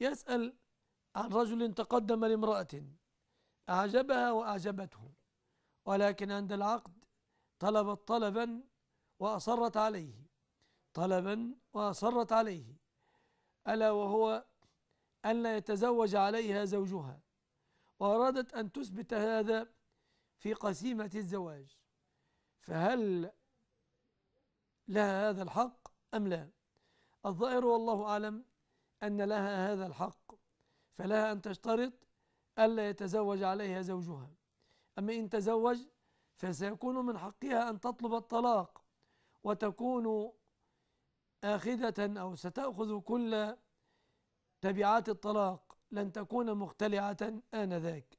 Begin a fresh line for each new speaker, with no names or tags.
يسأل عن رجل تقدم لامرأة أعجبها وأعجبته ولكن عند العقد طلبت طلبا وأصرت عليه طلبا وأصرت عليه ألا وهو أن لا يتزوج عليها زوجها وأرادت أن تثبت هذا في قسيمة الزواج فهل لها هذا الحق أم لا الظاهر والله أعلم أن لها هذا الحق فلها أن تشترط ألا يتزوج عليها زوجها أما إن تزوج فسيكون من حقها أن تطلب الطلاق وتكون آخذة أو ستأخذ كل تبعات الطلاق لن تكون مختلعة آنذاك